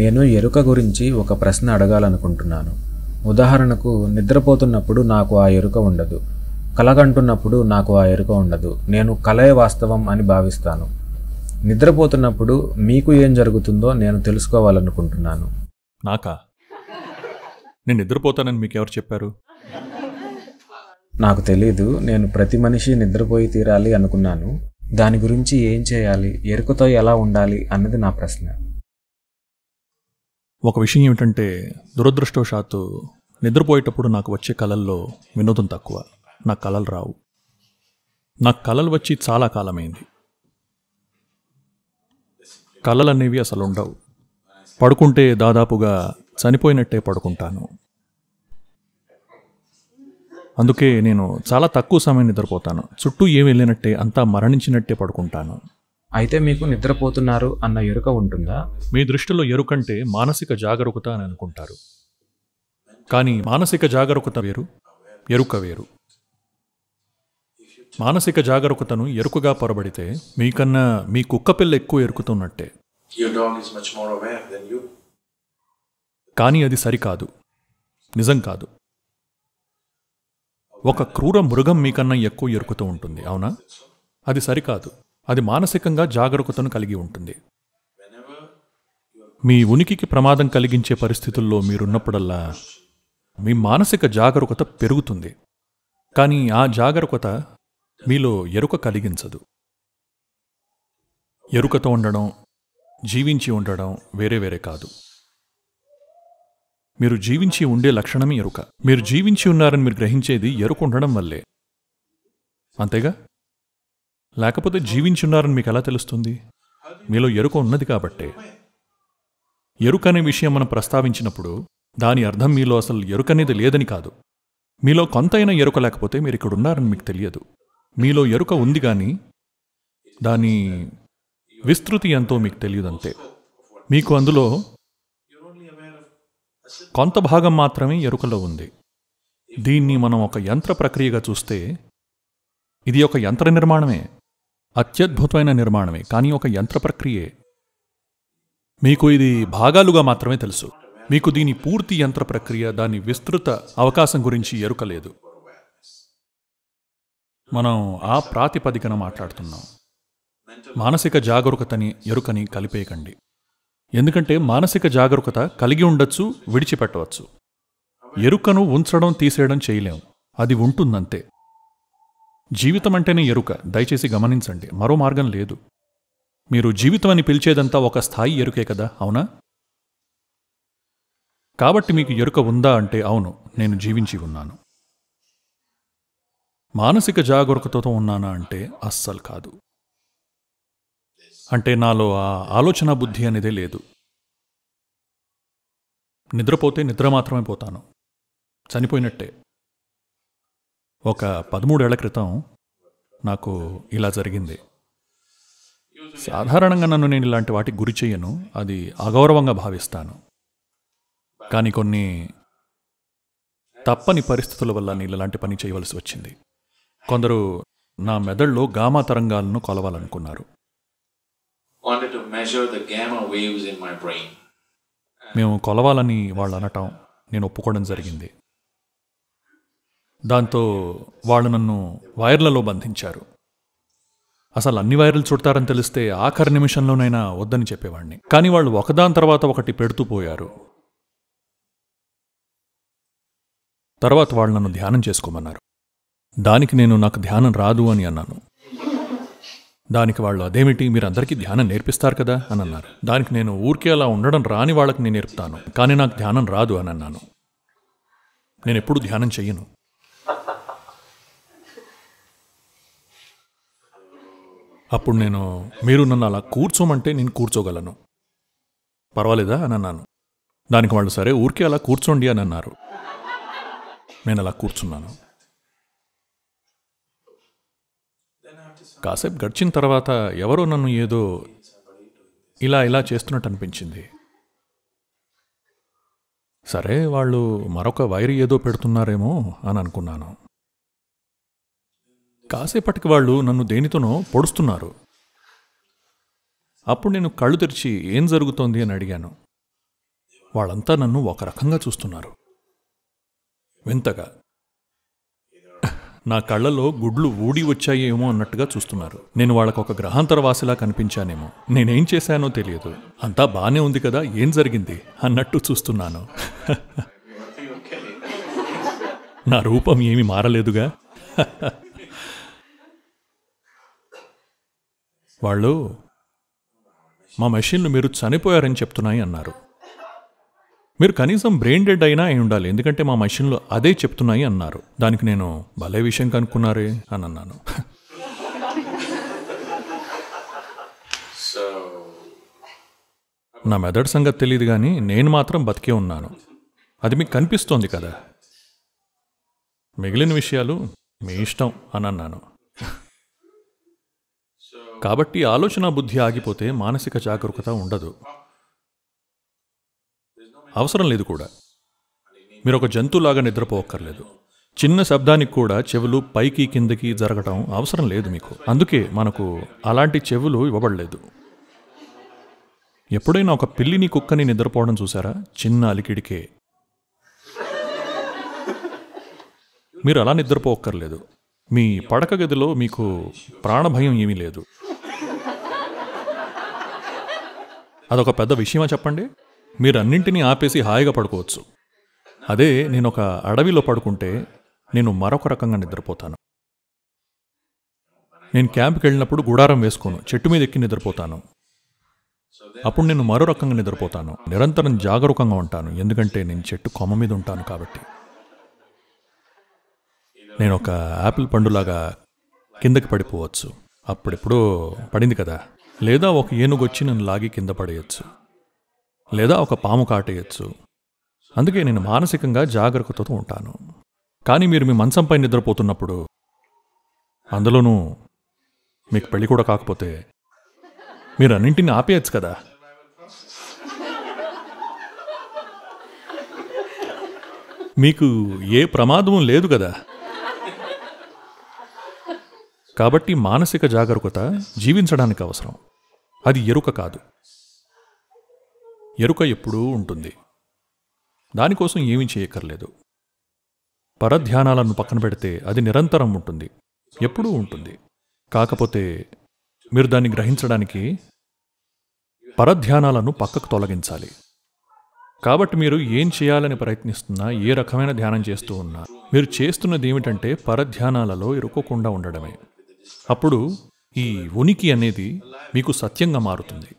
నేను ఎరుక గురించి ఒక ప్రశ్న అడగాలనుకుంటున్నాను ఉదాహరణకు నిద్రపోతున్నప్పుడు నాకు ఆ ఎరుక ఉండదు కలగంటున్నప్పుడు నాకు ఆ ఎరుక ఉండదు నేను కలే వాస్తవం అని భావిస్తాను నిద్రపోతున్నప్పుడు మీకు ఏం జరుగుతుందో నేను తెలుసుకోవాలనుకుంటున్నాను నాకా నేను నిద్రపోతానని మీకు ఎవరు చెప్పారు నాకు తెలీదు నేను ప్రతి మనిషి నిద్రపోయి తీరాలి అనుకున్నాను దాని గురించి ఏం చేయాలి ఎరుకతో ఎలా ఉండాలి అన్నది నా ప్రశ్న ఒక విషయం ఏమిటంటే దురదృష్టవశాత్తు నిద్రపోయేటప్పుడు నాకు వచ్చే కళల్లో వినోదం తక్కువ నాకు కళలు రావు నాకు కళలు వచ్చి చాలా కాలమైంది కళలు అనేవి అసలు ఉండవు పడుకుంటే దాదాపుగా చనిపోయినట్టే పడుకుంటాను అందుకే నేను చాలా తక్కువ సమయం నిద్రపోతాను చుట్టూ ఏమి వెళ్ళినట్టే అంతా మరణించినట్టే పడుకుంటాను అయితే మీకు నిద్రపోతున్నారు అన్న ఎరుక ఉంటుందా మీ దృష్టిలో ఎరుకంటే మానసిక జాగరూకత అని అనుకుంటారు కానీ మానసిక జాగరూకత వేరు ఎరుక వేరు మానసిక జాగరూకతను ఎరుకగా పొరబడితే మీకన్నా మీ కుక్క పిల్ల ఎక్కువ ఎరుకుతున్నట్టే కానీ అది సరికాదు నిజం కాదు ఒక క్రూర మృగం మీకన్నా ఎక్కువ ఎరుకుతూ ఉంటుంది అవునా అది సరికాదు అది మానసికంగా జాగరూకతను కలిగి ఉంటుంది మీ ఉనికికి ప్రమాదం కలిగించే పరిస్థితుల్లో మీరున్నప్పుడల్లా మీ మానసిక జాగరూకత పెరుగుతుంది కానీ ఆ జాగరూకత మీలో ఎరుక కలిగించదు ఎరుకతో ఉండడం జీవించి ఉండడం వేరే వేరే కాదు మీరు జీవించి ఉండే లక్షణమే ఎరుక మీరు జీవించి ఉన్నారని మీరు గ్రహించేది ఎరుక ఉండడం వల్లే అంతేగా లేకపోతే జీవించున్నారని మీకు ఎలా తెలుస్తుంది మీలో ఎరుక ఉన్నది కాబట్టే ఎరుక అనే విషయం మనం ప్రస్తావించినప్పుడు దాని అర్థం మీలో అసలు ఎరుక అనేది లేదని కాదు మీలో కొంతైనా ఎరుక లేకపోతే మీరు ఇక్కడ ఉన్నారని మీకు తెలియదు మీలో ఎరుక ఉంది కానీ దాని విస్తృతి ఎంతో మీకు తెలియదంతే మీకు అందులో కొంత భాగం మాత్రమే ఎరుకలో ఉంది దీన్ని మనం ఒక యంత్ర ప్రక్రియగా చూస్తే ఇది ఒక యంత్ర నిర్మాణమే అత్యద్భుతమైన నిర్మాణమే కానీ ఒక యంత్ర ప్రక్రియే మీకు ఇది భాగాలుగా మాత్రమే తెలుసు మీకు దీని పూర్తి యంత్ర ప్రక్రియ దాని విస్తృత అవకాశం గురించి ఎరుకలేదు మనం ఆ ప్రాతిపదికన మాట్లాడుతున్నాం మానసిక జాగరూకతని ఎరుకని కలిపేయకండి ఎందుకంటే మానసిక జాగరూకత కలిగి ఉండొచ్చు విడిచిపెట్టవచ్చు ఎరుకను ఉంచడం తీసేయడం చేయలేం అది ఉంటుందంతే జీవితం అంటేనే ఎరుక దయచేసి గమనించండి మరో మార్గం లేదు మీరు జీవితం అని పిలిచేదంతా ఒక స్థాయి ఎరుకే కదా అవునా కాబట్టి మీకు ఎరుక ఉందా అంటే అవును నేను జీవించి ఉన్నాను మానసిక జాగరూకతతో ఉన్నానా అంటే అస్సలు కాదు అంటే నాలో ఆ ఆలోచన బుద్ధి అనేదే లేదు నిద్రపోతే నిద్ర మాత్రమే పోతాను చనిపోయినట్టే ఒక పదమూడేళ్ల క్రితం నాకు ఇలా జరిగింది సాధారణంగా నన్ను నేను ఇలాంటి వాటికి గురి చేయను అది అగౌరవంగా భావిస్తాను కానీ కొన్ని తప్పని పరిస్థితుల వల్ల నేను ఇలాంటి పని చేయవలసి వచ్చింది కొందరు నా మెదడులో గామా తరంగాలను కొలవాలనుకున్నారు మేము కొలవాలని వాళ్ళు అనటం నేను ఒప్పుకోవడం జరిగింది దాంతో వాళ్ళు నన్ను వైర్లలో బంధించారు అసలు అన్ని వైర్లు చుడతారని తెలిస్తే ఆఖరి నిమిషంలోనైనా వద్దని చెప్పేవాడిని కానీ వాళ్ళు ఒకదాని తర్వాత ఒకటి పెడుతూ పోయారు తర్వాత వాళ్ళు నన్ను ధ్యానం చేసుకోమన్నారు దానికి నేను నాకు ధ్యానం రాదు అని అన్నాను దానికి వాళ్ళు అదేమిటి మీరందరికీ ధ్యానం నేర్పిస్తారు కదా అని అన్నారు దానికి నేను ఊరికే అలా ఉండడం రాని వాళ్ళకి నేను నేర్పుతాను కానీ నాకు ధ్యానం రాదు అని అన్నాను నేను ఎప్పుడు ధ్యానం చెయ్యను అప్పుడు నేను మీరు నన్ను అలా కూర్చోమంటే నేను కూర్చోగలను పర్వాలేదా అని అన్నాను దానికి వాళ్ళు సరే ఊరికే అలా కూర్చోండి అని అన్నారు నేను అలా కూర్చున్నాను కాసేపు గడిచిన తర్వాత ఎవరో నన్ను ఏదో ఇలా ఇలా చేస్తున్నట్టు అనిపించింది సరే వాళ్ళు మరొక వైరి ఏదో పెడుతున్నారేమో అని అనుకున్నాను కాసేపటికి వాళ్ళు నన్ను దేనితోనో పొడుస్తున్నారు అప్పుడు నేను కళ్ళు తెరిచి ఏం జరుగుతోంది అని అడిగాను వాళ్ళంతా నన్ను ఒక రకంగా చూస్తున్నారు వింతగా నా కళ్ళలో గుడ్లు ఊడి వచ్చాయేమో అన్నట్టుగా చూస్తున్నారు నేను వాళ్ళకు ఒక గ్రహాంతర వాసిలా కనిపించానేమో నేనేం చేశానో తెలియదు అంతా బానే ఉంది కదా ఏం జరిగింది అన్నట్టు చూస్తున్నాను నా రూపం ఏమి మారలేదుగా వాళ్ళు మా మెషిన్లు మీరు చనిపోయారని చెప్తున్నాయి అన్నారు మీరు కనీసం బ్రెయిన్ డెడ్ అయినా అయి ఉండాలి ఎందుకంటే మా మెషిన్లు అదే చెప్తున్నాయి అన్నారు దానికి నేను భలే విషయం కనుక్కున్నారే అని అన్నాను నా మెదడు సంగతి తెలియదు కానీ నేను మాత్రం బతికే ఉన్నాను అది మీకు కనిపిస్తోంది కదా మిగిలిన విషయాలు మీ ఇష్టం అని అన్నాను కాబట్టి ఆలోచన బుద్ధి ఆగిపోతే మానసిక జాగరూకత ఉండదు అవసరం లేదు కూడా మీరు ఒక జంతువులాగా నిద్రపోవక్కర్లేదు చిన్న శబ్దానికి కూడా చెవులు పైకి కిందకి జరగటం అవసరం లేదు మీకు అందుకే మనకు అలాంటి చెవులు ఇవ్వబడలేదు ఎప్పుడైనా ఒక పిల్లిని కుక్కని నిద్రపోవడం చూసారా చిన్న అలికిడికే మీరు అలా నిద్రపోవక్కర్లేదు మీ పడక గదిలో మీకు ప్రాణభయం ఏమీ లేదు అదొక పెద్ద విషయమా చెప్పండి మీరన్నింటినీ ఆపేసి హాయిగా పడుకోవచ్చు అదే నేను ఒక అడవిలో పడుకుంటే నేను మరొక రకంగా నిద్రపోతాను నేను క్యాంప్కి వెళ్ళినప్పుడు గుడారం వేసుకోను చెట్టు మీద ఎక్కి నిద్రపోతాను అప్పుడు నేను మరో రకంగా నిద్రపోతాను నిరంతరం జాగరూకంగా ఉంటాను ఎందుకంటే నేను చెట్టు కొమ్మ మీద ఉంటాను కాబట్టి నేను ఒక యాపిల్ పండులాగా కిందకి పడిపోవచ్చు అప్పుడెప్పుడో పడింది కదా లేదా ఒక ఏనుగొచ్చి నన్ను లాగి కింద పడేయచ్చు లేదా ఒక పాము కాటేయచ్చు అందుకే నేను మానసికంగా జాగ్రత్తతో ఉంటాను కానీ మీరు మీ మంచంపై నిద్రపోతున్నప్పుడు అందులోనూ మీకు పెళ్ళి కూడా కాకపోతే మీరు అన్నింటిని ఆపేయచ్చు కదా మీకు ఏ ప్రమాదం లేదు కదా కాబట్టి మానసిక జాగరూకత జీవించడానికి అవసరం అది ఎరుక కాదు ఎరుక ఎప్పుడూ ఉంటుంది దానికోసం ఏమీ చేయక్కర్లేదు పరధ్యానాలను పక్కన పెడితే అది నిరంతరం ఉంటుంది ఎప్పుడూ ఉంటుంది కాకపోతే మీరు దాన్ని గ్రహించడానికి పరధ్యానాలను పక్కకు తొలగించాలి కాబట్టి మీరు ఏం చేయాలని ప్రయత్నిస్తున్నా ఏ రకమైన ధ్యానం చేస్తూ ఉన్నా మీరు చేస్తున్నది ఏమిటంటే పరధ్యానాలలో ఇరుక్కోకుండా ఉండడమే అప్పుడు ఈ ఉనికి అనేది మీకు సత్యంగా మారుతుంది